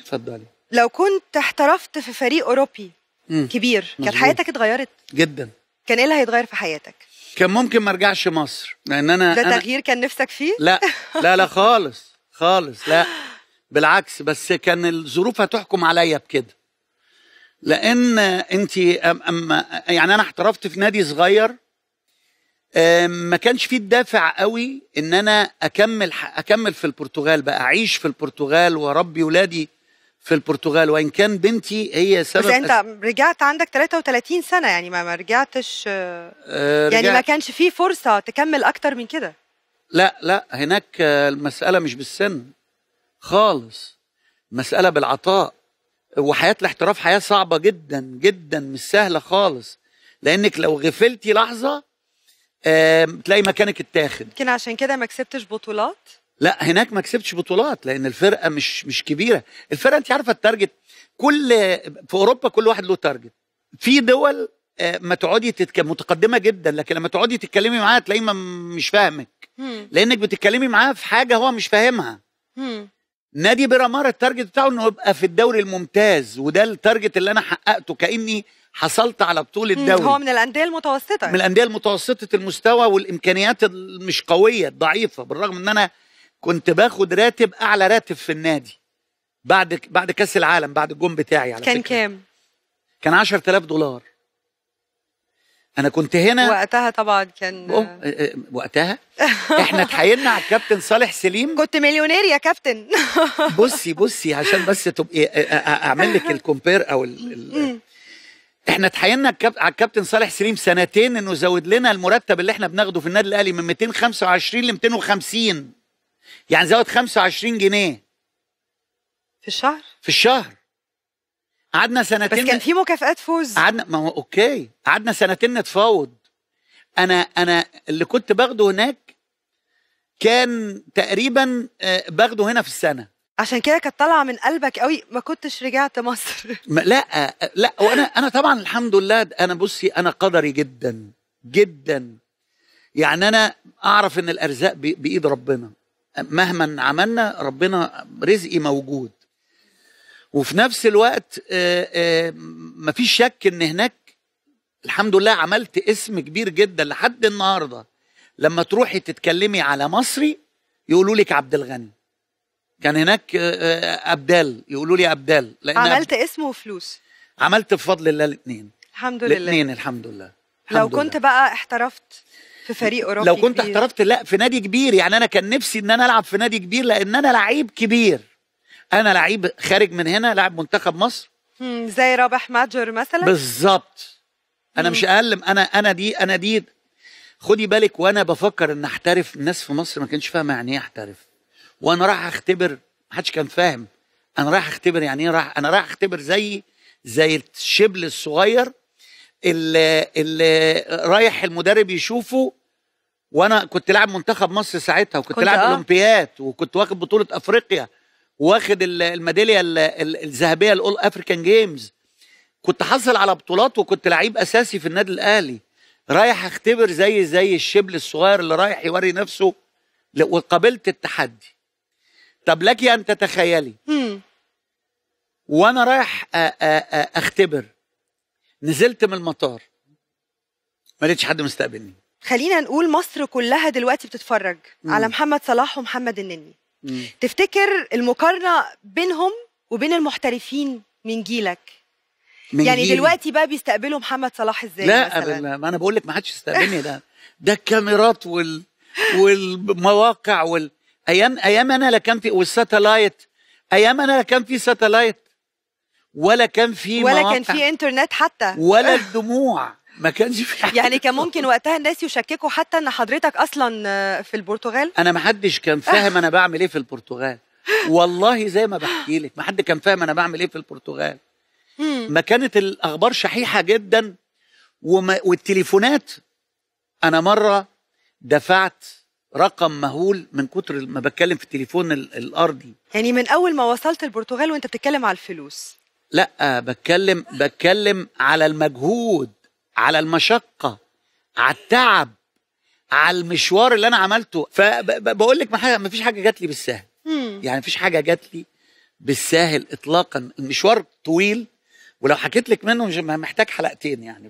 اتفضلي لو كنت احترفت في فريق اوروبي مم. كبير كانت حياتك اتغيرت جدا كان ايه اللي هيتغير في حياتك كان ممكن ما ارجعش مصر لان انا ده أنا... تغيير كان نفسك فيه لا لا لا خالص خالص لا بالعكس بس كان الظروف هتحكم عليا بكده لان انت اما يعني انا احترفت في نادي صغير ما كانش فيه الدافع قوي ان انا اكمل اكمل في البرتغال بقى اعيش في البرتغال واربي ولادي في البرتغال وان كان بنتي هي سبب بس انت أس... رجعت عندك 33 سنه يعني ما رجعتش آه يعني رجعت. ما كانش في فرصه تكمل اكتر من كده لا لا هناك المساله مش بالسن خالص مساله بالعطاء وحياه الاحتراف حياه صعبه جدا جدا مش سهله خالص لانك لو غفلتي لحظه آه تلاقي مكانك اتاخد يمكن عشان كده ما كسبتش بطولات لا هناك ما كسبتش بطولات لان الفرقه مش مش كبيره الفرقه انت عارفه التارجت كل في اوروبا كل واحد له تارجت في دول آه، ما تقعدي تتك... متقدمه جدا لكن لما تقعدي تتكلمي معاها تلاقيه مش فاهمك لانك بتتكلمي معاه في حاجه هو مش فاهمها نادي بيرامار التارجت بتاعه انه يبقى في الدوري الممتاز وده التارجت اللي انا حققته كاني حصلت على بطوله الدوري هو من الانديه المتوسطه من الانديه المتوسطه المستوى والامكانيات مش قويه الضعيفه بالرغم ان انا كنت باخد راتب اعلى راتب في النادي بعد بعد كاس العالم بعد الجون بتاعي على كان فكرة. كام؟ كان 10000 دولار انا كنت هنا وقتها طبعا كان وقتها احنا اتحيلنا على الكابتن صالح سليم كنت مليونير يا كابتن بصي بصي عشان بس تبقي اعمل لك الكومبير او ال ال احنا اتحيلنا على الكابتن صالح سليم سنتين انه زود لنا المرتب اللي احنا بناخده في النادي الاهلي من 225 ل 250 يعني زود 25 جنيه في الشهر في الشهر قعدنا سنتين بس كان في مكافآت فوز قعدنا ما هو اوكي قعدنا سنتين نتفاوض انا انا اللي كنت باخده هناك كان تقريبا آه، باخده هنا في السنه عشان كده كانت طالعه من قلبك قوي ما كنتش رجعت مصر لا آه، لا وانا انا طبعا الحمد لله انا بصي انا قدري جدا جدا يعني انا اعرف ان الارزاق بايد ربنا مهما عملنا ربنا رزقي موجود وفي نفس الوقت آه، آه، مفيش شك ان هناك الحمد لله عملت اسم كبير جدا لحد النهارده لما تروحي تتكلمي على مصري يقولوا لك عبد الغني كان هناك آه، ابدال يقولوا لي ابدال لان عملت اسم وفلوس عملت بفضل الله الاثنين الحمد لله الاثنين الحمد لله الحمد لو كنت لله. بقى احترفت في فريق اوروبي لو كنت كبير. احترفت لا في نادي كبير يعني انا كان نفسي ان انا العب في نادي كبير لان انا لعيب كبير انا لعيب خارج من هنا لاعب منتخب مصر زي رابح ماجر مثلا بالظبط انا مم. مش اقل انا انا دي انا دي خدي بالك وانا بفكر ان احترف الناس في مصر ما كانش فاهمه يعني ايه احترف وانا رايح اختبر ما حدش كان فاهم انا رايح اختبر يعني ايه رايح انا رايح اختبر زي زي الشبل الصغير اللي, اللي رايح المدرب يشوفه وانا كنت لاعب منتخب مصر ساعتها وكنت لاعب آه. اولمبياد وكنت واخد بطوله افريقيا واخد الميداليه الذهبيه الاول افريكان جيمز كنت حصل على بطولات وكنت لعيب اساسي في النادي الاهلي رايح اختبر زي زي الشبل الصغير اللي رايح يوري نفسه وقابلت التحدي طب لك ان تتخيلي وانا رايح اختبر نزلت من المطار ما لقيتش حد مستقبلني خلينا نقول مصر كلها دلوقتي بتتفرج مم. على محمد صلاح ومحمد النني مم. تفتكر المقارنه بينهم وبين المحترفين من جيلك من يعني جيل. دلوقتي بقى بيستقبلوا محمد صلاح ازاي لا مثلا؟ ما انا بقول لك ما حدش يستقبلني ده ده الكاميرات وال والمواقع وال ايام ايام انا لا كان في والساتلايت ايام انا لا كان في ساتلايت ولا كان في ولا مواقع. كان في انترنت حتى ولا الدموع ما كانش في حاجة. يعني كان ممكن وقتها الناس يشككوا حتى ان حضرتك اصلا في البرتغال انا ما حدش كان فاهم انا بعمل ايه في البرتغال والله زي ما بحكي لك ما حد كان فاهم انا بعمل ايه في البرتغال ما كانت الاخبار شحيحه جدا وما والتليفونات انا مره دفعت رقم مهول من كتر ما بتكلم في التليفون الارضي يعني من اول ما وصلت البرتغال وانت بتتكلم على الفلوس لا بتكلم بتكلم على المجهود على المشقه على التعب على المشوار اللي انا عملته فبقول لك ما فيش حاجه جات لي بالسهل يعني ما فيش حاجه جات لي بالسهل اطلاقا المشوار طويل ولو حكيت لك منه مش محتاج حلقتين يعني